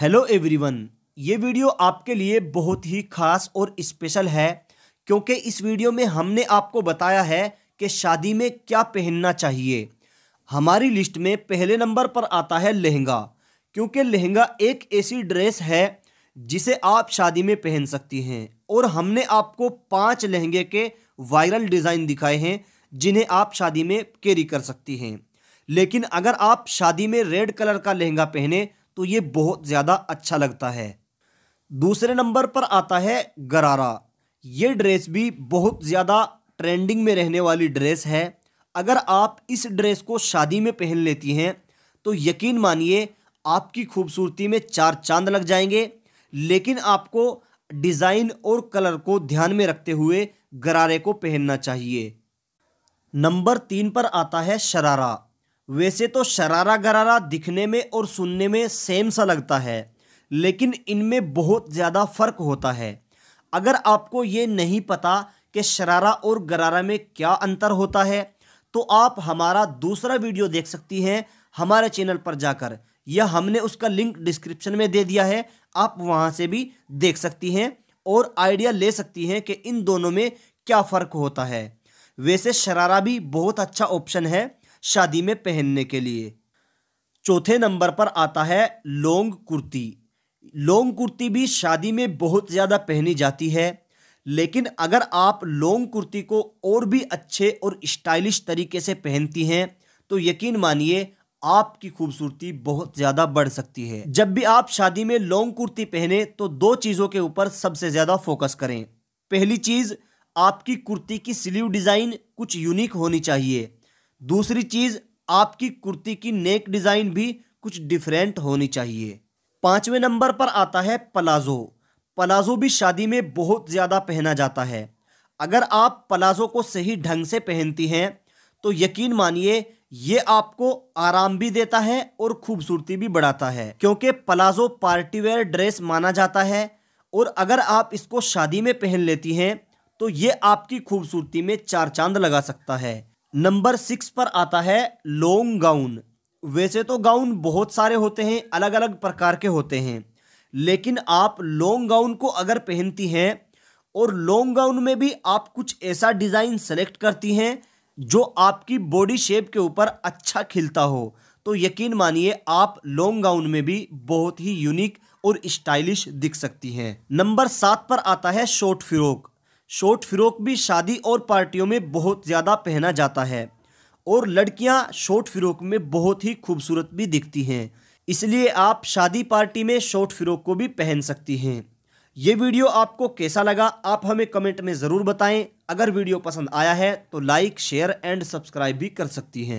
hello everyone ये video आपके लिए बहुत ही खास और स्पेशल है क्योंकि इस वीडियो में हमने आपको बताया है कि शादी में क्या पहनना चाहिए हमारी लिस्ट में पहले नंबर पर आता है लहंगा क्योंकि लहंगा एक ऐसी ड्रेस है जिसे आप शादी में पहन सकती हैं और हमने आपको पांच लहंगे के वायरल डिज़ाइन दिखाए हैं जिन्हें आप शादी में कैरी कर सकती हैं लेकिन अगर आप शादी में रेड कलर का लहंगा पहने तो ये बहुत ज़्यादा अच्छा लगता है दूसरे नंबर पर आता है गरारा ये ड्रेस भी बहुत ज़्यादा ट्रेंडिंग में रहने वाली ड्रेस है अगर आप इस ड्रेस को शादी में पहन लेती हैं तो यकीन मानिए आपकी खूबसूरती में चार चांद लग जाएंगे लेकिन आपको डिज़ाइन और कलर को ध्यान में रखते हुए गरारे को पहनना चाहिए नंबर तीन पर आता है शरारा वैसे तो शरारा गरारा दिखने में और सुनने में सेम सा लगता है लेकिन इनमें बहुत ज़्यादा फ़र्क होता है अगर आपको ये नहीं पता कि शरारा और गरारा में क्या अंतर होता है तो आप हमारा दूसरा वीडियो देख सकती हैं हमारे चैनल पर जाकर या हमने उसका लिंक डिस्क्रिप्शन में दे दिया है आप वहाँ से भी देख सकती हैं और आइडिया ले सकती हैं कि इन दोनों में क्या फ़र्क होता है वैसे शरारा भी बहुत अच्छा ऑप्शन है शादी में पहनने के लिए चौथे नंबर पर आता है लोंग कुर्ती लोंग कुर्ती भी शादी में बहुत ज़्यादा पहनी जाती है लेकिन अगर आप लॉन्ग कुर्ती को और भी अच्छे और स्टाइलिश तरीके से पहनती हैं तो यकीन मानिए आपकी खूबसूरती बहुत ज़्यादा बढ़ सकती है जब भी आप शादी में लॉन्ग कुर्ती पहने तो दो चीज़ों के ऊपर सबसे ज़्यादा फोकस करें पहली चीज़ आपकी कुर्ती की स्लीव डिज़ाइन कुछ यूनिक होनी चाहिए दूसरी चीज़ आपकी कुर्ती की नेक डिज़ाइन भी कुछ डिफरेंट होनी चाहिए पाँचवें नंबर पर आता है पलाज़ो पलाज़ो भी शादी में बहुत ज़्यादा पहना जाता है अगर आप पलाज़ो को सही ढंग से पहनती हैं तो यकीन मानिए ये आपको आराम भी देता है और खूबसूरती भी बढ़ाता है क्योंकि पलाजो पार्टीवेयर ड्रेस माना जाता है और अगर आप इसको शादी में पहन लेती हैं तो ये आपकी खूबसूरती में चार चांद लगा सकता है नंबर सिक्स पर आता है लॉन्ग गाउन वैसे तो गाउन बहुत सारे होते हैं अलग अलग प्रकार के होते हैं लेकिन आप लॉन्ग गाउन को अगर पहनती हैं और लॉन्ग गाउन में भी आप कुछ ऐसा डिज़ाइन सेलेक्ट करती हैं जो आपकी बॉडी शेप के ऊपर अच्छा खिलता हो तो यकीन मानिए आप लॉन्ग गाउन में भी बहुत ही यूनिक और स्टाइलिश दिख सकती हैं नंबर सात पर आता है शॉर्ट फ्रॉक शॉर्ट फ्रॉक भी शादी और पार्टियों में बहुत ज़्यादा पहना जाता है और लड़कियां शॉर्ट फ्रॉक में बहुत ही खूबसूरत भी दिखती हैं इसलिए आप शादी पार्टी में शॉर्ट फ्रॉक को भी पहन सकती हैं ये वीडियो आपको कैसा लगा आप हमें कमेंट में ज़रूर बताएं अगर वीडियो पसंद आया है तो लाइक शेयर एंड सब्सक्राइब भी कर सकती हैं